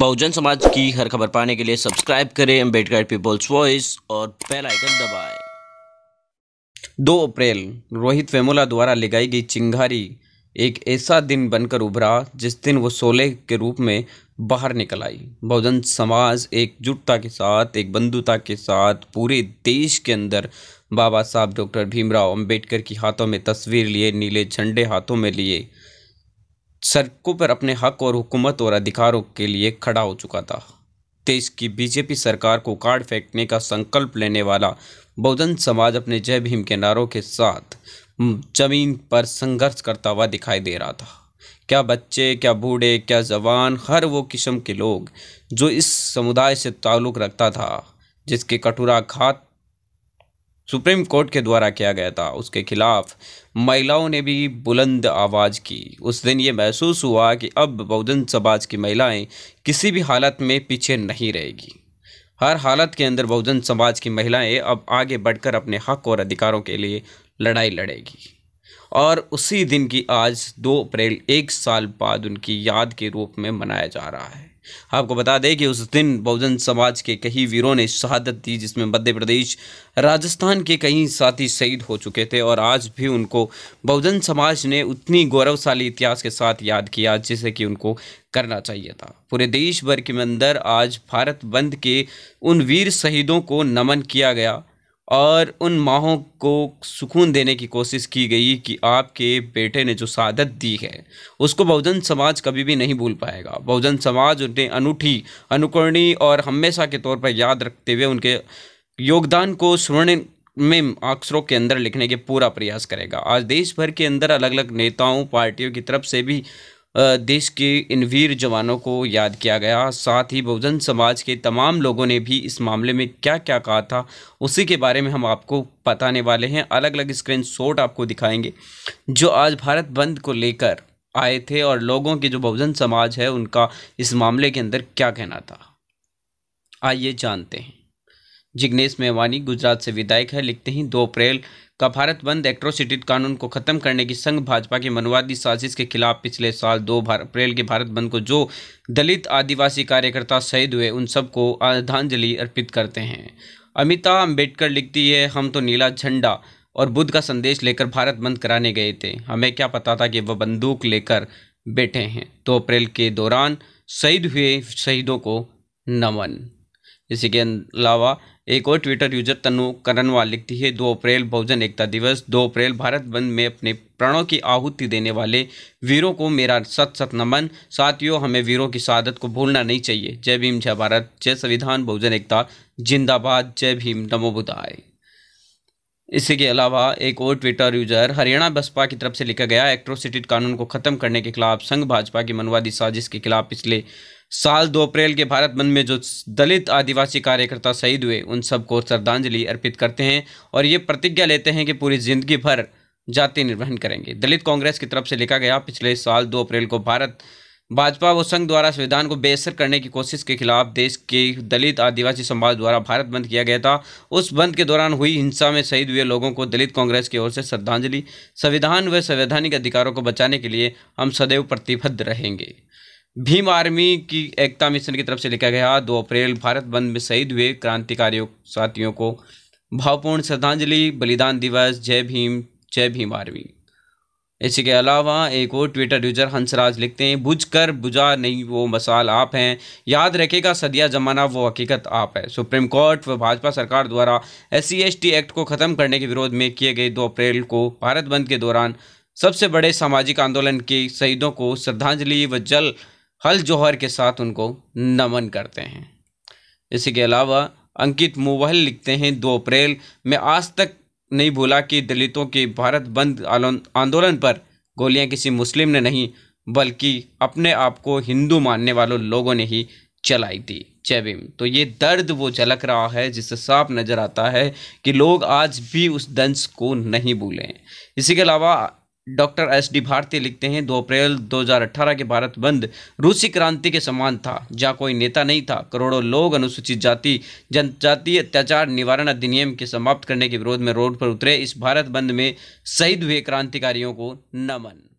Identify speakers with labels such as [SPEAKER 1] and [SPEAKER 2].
[SPEAKER 1] बहुजन समाज की हर खबर पाने के लिए सब्सक्राइब करें अम्बेडकर पीपल्स वॉइस और बेल आइकन दबाएं। दो अप्रैल रोहित वेमोला द्वारा लगाई गई चिंगारी एक ऐसा दिन बनकर उभरा जिस दिन वो सोले के रूप में बाहर निकल आई बहुजन समाज एकजुटता के साथ एक बंधुता के साथ पूरे देश के अंदर बाबा साहब डॉक्टर भीमराव अंबेडकर की हाथों में तस्वीर लिए नीले झंडे हाथों में लिए सड़कों पर अपने हक और हुकूमत और अधिकारों के लिए खड़ा हो चुका था देश की बीजेपी सरकार को कार्ड फेंकने का संकल्प लेने वाला बहुजन समाज अपने जय भीम के नारों के साथ जमीन पर संघर्ष करता हुआ दिखाई दे रहा था क्या बच्चे क्या बूढ़े क्या जवान हर वो किस्म के लोग जो इस समुदाय से ताल्लुक़ रखता था जिसके कटुरा घात सुप्रीम कोर्ट के द्वारा किया गया था उसके खिलाफ महिलाओं ने भी बुलंद आवाज़ की उस दिन ये महसूस हुआ कि अब बहुजन समाज की महिलाएं किसी भी हालत में पीछे नहीं रहेगी हर हालत के अंदर बहुजन समाज की महिलाएं अब आगे बढ़कर अपने हक और अधिकारों के लिए लड़ाई लड़ेगी और उसी दिन की आज दो अप्रैल एक साल बाद उनकी याद के रूप में मनाया जा रहा है आपको बता दें कि उस दिन बहुजन समाज के कई वीरों ने शहादत दी जिसमें मध्य प्रदेश राजस्थान के कई साथी शहीद हो चुके थे और आज भी उनको बहुजन समाज ने उतनी गौरवशाली इतिहास के साथ याद किया जिसे कि उनको करना चाहिए था पूरे देश भर के अंदर आज भारत बंद के उन वीर शहीदों को नमन किया गया और उन माहों को सुकून देने की कोशिश की गई कि आपके बेटे ने जो शादत दी है उसको बहुजन समाज कभी भी नहीं भूल पाएगा बहुजन समाज उन्हें अनूठी अनुकरणीय और हमेशा के तौर पर याद रखते हुए उनके योगदान को स्वर्ण में अक्षरों के अंदर लिखने के पूरा प्रयास करेगा आज देश भर के अंदर अलग अलग नेताओं पार्टियों की तरफ से भी देश के इन वीर जवानों को याद किया गया साथ ही बहुजन समाज के तमाम लोगों ने भी इस मामले में क्या क्या कहा था उसी के बारे में हम आपको बताने वाले हैं अलग अलग स्क्रीन शॉट आपको दिखाएंगे जो आज भारत बंद को लेकर आए थे और लोगों के जो बहुजन समाज है उनका इस मामले के अंदर क्या कहना था आइए जानते हैं जिग्नेश मेवानी गुजरात से विधायक है लिखते ही दो अप्रैल का भारत बंद एक्ट्रोसिटी कानून को खत्म करने की संघ भाजपा की मनवादी साजिश के खिलाफ पिछले साल दो अप्रैल के भारत बंद को जो दलित आदिवासी कार्यकर्ता शहीद हुए उन सबको श्रद्धांजलि अर्पित करते हैं अमिता अंबेडकर लिखती है हम तो नीला झंडा और बुद्ध का संदेश लेकर भारत बंद कराने गए थे हमें क्या पता था कि वह बंदूक लेकर बैठे हैं दो तो अप्रैल के दौरान शहीद हुए शहीदों को नमन इसी के अलावा एक और ट्विटर यूजर तनु करनवाल लिखती है दो अप्रैल बहुजन एकता दिवस दो अप्रैल भारत बंद में अपने प्राणों की आहुति देने वाले वीरों को मेरा सत सत नमन साथियों हमें वीरों की शहादत को भूलना नहीं चाहिए जय भीम जय भारत जय संविधान बहुजन एकता जिंदाबाद जय भीम नमो बुधाए इसी के अलावा एक और ट्विटर यूजर हरियाणा बसपा की तरफ से लिखा गया एक्ट्रोसिटी कानून को खत्म करने के खिलाफ संघ भाजपा की मनवादी साजिश के खिलाफ पिछले साल दो अप्रैल के भारत बंद में जो दलित आदिवासी कार्यकर्ता शहीद हुए उन सबको श्रद्धांजलि अर्पित करते हैं और ये प्रतिज्ञा लेते हैं कि पूरी जिंदगी भर जाति निर्वहन करेंगे दलित कांग्रेस की तरफ से लिखा गया पिछले साल दो अप्रैल को भारत भाजपा व संघ द्वारा संविधान को बेअसर करने की कोशिश के खिलाफ देश के दलित आदिवासी समाज द्वारा भारत बंद किया गया था उस बंद के दौरान हुई हिंसा में शहीद हुए लोगों को दलित कांग्रेस की ओर से श्रद्धांजलि संविधान व संवैधानिक अधिकारों को बचाने के लिए हम सदैव प्रतिबद्ध रहेंगे भीम आर्मी की एकता मिशन की तरफ से लिखा गया दो अप्रैल भारत बंद में शहीद हुए क्रांतिकारियों साथियों को भावपूर्ण श्रद्धांजलि बलिदान दिवस जय भीम जय भीम आर्मी इसी के अलावा एक और ट्विटर यूजर हंसराज लिखते हैं बुझ कर बुझा नहीं वो मसाल आप हैं याद रखेगा सदिया जमाना वो हकीकत आप है सुप्रीम कोर्ट व भाजपा सरकार द्वारा एस सी e एक्ट को ख़त्म करने के विरोध में किए गए दो अप्रैल को भारत बंद के दौरान सबसे बड़े सामाजिक आंदोलन के शहीदों को श्रद्धांजलि व जल हल जौहर के साथ उनको नमन करते हैं इसी के अलावा अंकित मुवहल लिखते हैं दो अप्रैल में आज तक नहीं भूला कि दलितों के भारत बंद आंदोलन पर गोलियां किसी मुस्लिम ने नहीं बल्कि अपने आप को हिंदू मानने वालों लोगों ने ही चलाई थी जय भीम तो ये दर्द वो झलक रहा है जिससे साफ नज़र आता है कि लोग आज भी उस दंश को नहीं भूलें इसी के अलावा डॉक्टर एस डी भारती लिखते हैं दो अप्रैल 2018 के भारत बंद रूसी क्रांति के समान था जहाँ कोई नेता नहीं था करोड़ों लोग अनुसूचित जाति जनजातीय अत्याचार निवारण अधिनियम के समाप्त करने के विरोध में रोड पर उतरे इस भारत बंद में शहीद हुए क्रांतिकारियों को नमन